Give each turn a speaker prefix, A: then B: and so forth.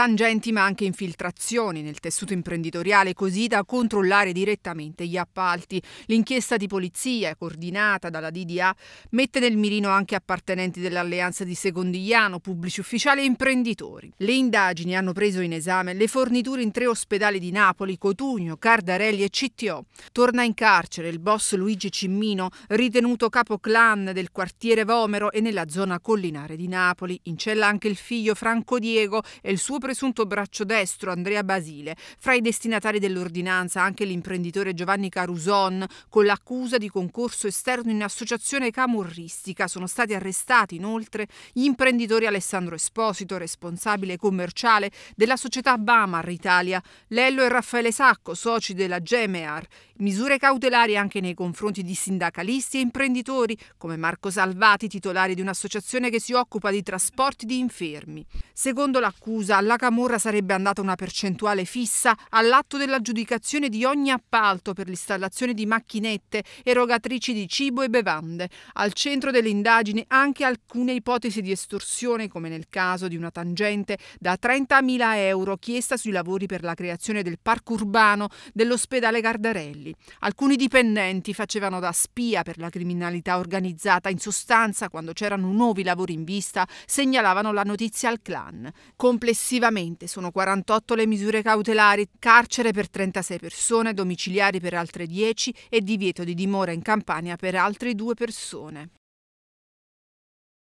A: tangenti ma anche infiltrazioni nel tessuto imprenditoriale così da controllare direttamente gli appalti. L'inchiesta di polizia, coordinata dalla DDA, mette nel mirino anche appartenenti dell'alleanza di Secondigliano, pubblici ufficiali e imprenditori. Le indagini hanno preso in esame le forniture in tre ospedali di Napoli, Cotugno, Cardarelli e CTO. Torna in carcere il boss Luigi Cimmino, ritenuto capo clan del quartiere Vomero e nella zona collinare di Napoli. In cella anche il figlio Franco Diego e il suo presunto braccio destro Andrea Basile. Fra i destinatari dell'ordinanza anche l'imprenditore Giovanni Caruson, con l'accusa di concorso esterno in associazione camorristica. Sono stati arrestati inoltre gli imprenditori Alessandro Esposito, responsabile commerciale della società Bamar Italia, Lello e Raffaele Sacco, soci della Gemear. Misure cautelari anche nei confronti di sindacalisti e imprenditori come Marco Salvati, titolare di un'associazione che si occupa di trasporti di infermi. Secondo l'accusa, alla Camorra sarebbe andata una percentuale fissa all'atto dell'aggiudicazione di ogni appalto per l'installazione di macchinette erogatrici di cibo e bevande. Al centro delle indagini anche alcune ipotesi di estorsione, come nel caso di una tangente da 30.000 euro chiesta sui lavori per la creazione del parco urbano dell'ospedale Gardarelli. Alcuni dipendenti facevano da spia per la criminalità organizzata, in sostanza quando c'erano nuovi lavori in vista segnalavano la notizia al club. Zan. Complessivamente sono 48 le misure cautelari, carcere per 36 persone, domiciliari per altre 10 e divieto di dimora in Campania per altre 2 persone.